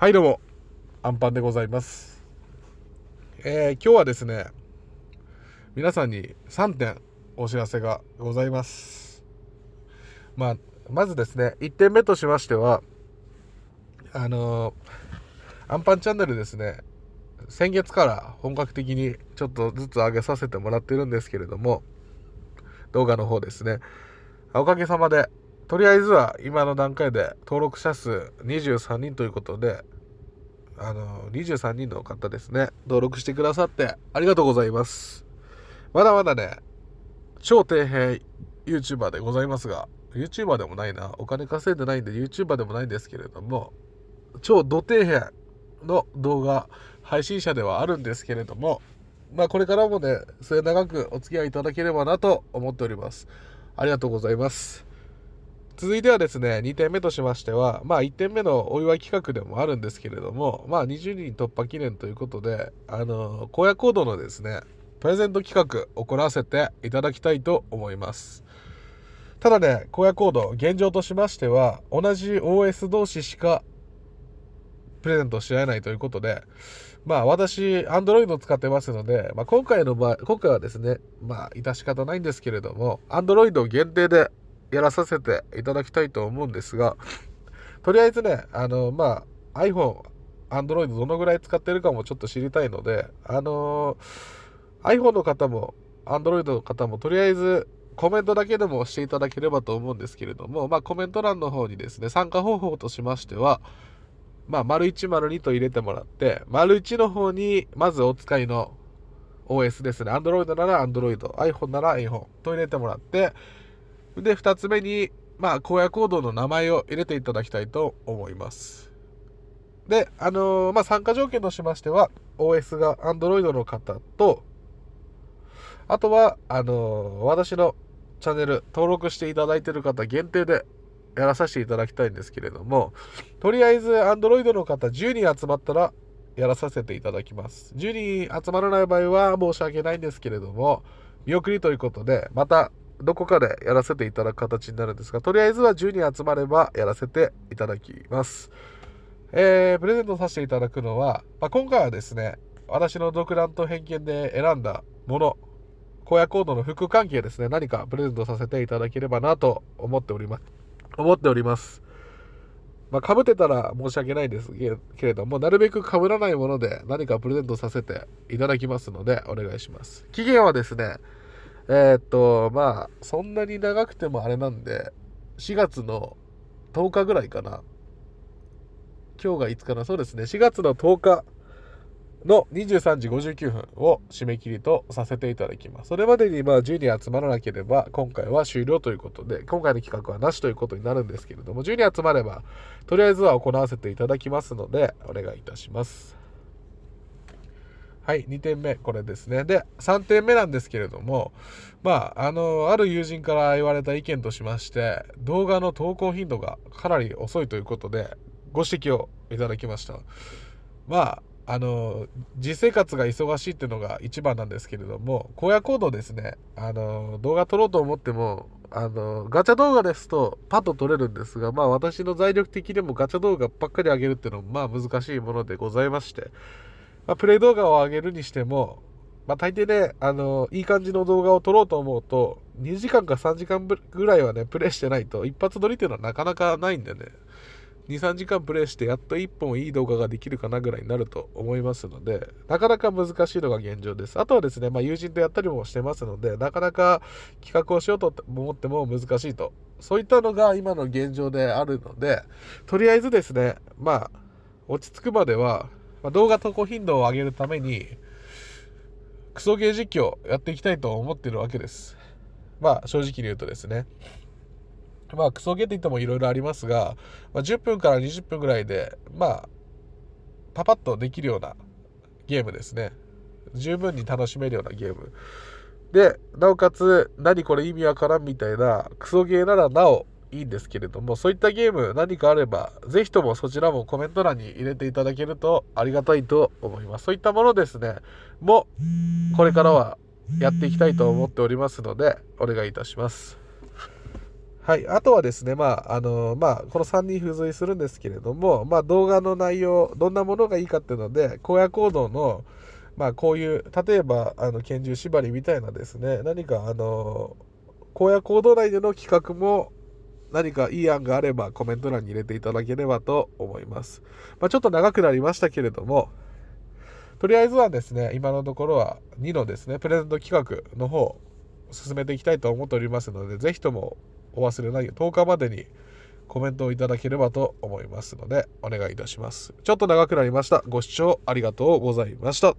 はいどうも、アンパンでございます。えー、今日はですね、皆さんに3点お知らせがございます。まあ、まずですね、1点目としましては、あのー、アンパンチャンネルですね、先月から本格的にちょっとずつ上げさせてもらってるんですけれども、動画の方ですね、おかげさまでとりあえずは今の段階で登録者数23人ということで、あの、23人の方ですね、登録してくださってありがとうございます。まだまだね、超底辺 YouTuber でございますが、YouTuber でもないな、お金稼いでないんで YouTuber でもないんですけれども、超土底辺の動画配信者ではあるんですけれども、まあこれからもね、末永くお付き合いいただければなと思っております。ありがとうございます。続いてはですね、2点目としましては、まあ1点目のお祝い企画でもあるんですけれども、まあ20人突破記念ということで、あの、荒野行動のですね、プレゼント企画行わせていただきたいと思います。ただね、荒野行動、現状としましては、同じ OS 同士しかプレゼントし合えないということで、まあ私、Android 使ってますので、まあ、今回の場合、今回はですね、まあ致し方ないんですけれども、Android 限定でやらさせていただきたいと思うんですが、とりあえずね、あの、まあ、iPhone、Android どのぐらい使ってるかもちょっと知りたいので、あのー、iPhone の方も Android の方もとりあえずコメントだけでもしていただければと思うんですけれども、まあ、コメント欄の方にですね、参加方法としましては、まあ、丸1、丸2と入れてもらって、丸1の方に、まずお使いの OS ですね、Android なら Android、iPhone なら iPhone と入れてもらって、で、2つ目に、まあ、荒野行動の名前を入れていただきたいと思います。で、あのー、まあ、参加条件としましては、OS が Android の方と、あとは、あのー、私のチャンネル登録していただいてる方限定でやらさせていただきたいんですけれども、とりあえず Android の方10人集まったらやらさせていただきます。10人集まらない場合は申し訳ないんですけれども、見送りということで、またどこかでやらせていただく形になるんですが、とりあえずは10人集まればやらせていただきます。えー、プレゼントさせていただくのは、まあ、今回はですね、私の独断と偏見で選んだもの、荒野行動の副関係ですね、何かプレゼントさせていただければなと思っております。思っております。まあ、ぶってたら申し訳ないですけれども、なるべくかぶらないもので何かプレゼントさせていただきますので、お願いします。期限はですね、えー、っと、まあ、そんなに長くてもあれなんで、4月の10日ぐらいかな。今日がいつかな、そうですね、4月の10日の23時59分を締め切りとさせていただきます。それまでにまあ10人集まらなければ、今回は終了ということで、今回の企画はなしということになるんですけれども、10人集まれば、とりあえずは行わせていただきますので、お願いいたします。はい、2点目、これですね。で、3点目なんですけれども、まあ、あの、ある友人から言われた意見としまして、動画の投稿頻度がかなり遅いということで、ご指摘をいただきました。まあ、あの、実生活が忙しいっていうのが一番なんですけれども、荒野行動ですね、あの、動画撮ろうと思っても、あの、ガチャ動画ですとパッと撮れるんですが、まあ私の財力的でもガチャ動画ばっかり上げるっていうのもまあ難しいものでございまして、まあ、プレイ動画を上げるにしても、まあ、大抵ね、あのいい感じの動画を撮ろうと思うと、2時間か3時間ぐらいはね、プレイしてないと、一発撮りっていうのはなかなかないんでね、2、3時間プレイして、やっと1本いい動画ができるかなぐらいになると思いますので、なかなか難しいのが現状です。あとはですね、まあ、友人とやったりもしてますので、なかなか企画をしようと思っても難しいと。そういったのが今の現状であるので、とりあえずですね、まあ、落ち着くまでは、まあ、動画投稿頻度を上げるために、クソゲー実況やっていきたいと思ってるわけです。まあ正直に言うとですね。まあクソゲーって言ってもいろいろありますが、まあ、10分から20分ぐらいで、まあ、パパッとできるようなゲームですね。十分に楽しめるようなゲーム。で、なおかつ、何これ意味わからんみたいな、クソゲーならなおいいんですけれども、そういったゲーム何かあれば、是非ともそちらもコメント欄に入れていただけるとありがたいと思います。そういったものですね、もこれからはやっていきたいと思っておりますので、お願いいたします。はい、あとはですね、まああのまあ、この3人付随するんですけれども、まあ、動画の内容、どんなものがいいかっていうので、荒野行動の、まあ、こういう、例えばあの拳銃縛りみたいなですね、何かあの荒野行動内での企画も何かいい案があればコメント欄に入れていただければと思います。まあ、ちょっと長くなりましたけれども、とりあえずはですね、今のところは2のですね、プレゼント企画の方、進めていきたいと思っておりますので、ぜひともお忘れないよう10日までにコメントをいただければと思いますので、お願いいたします。ちょっと長くなりました。ご視聴ありがとうございました。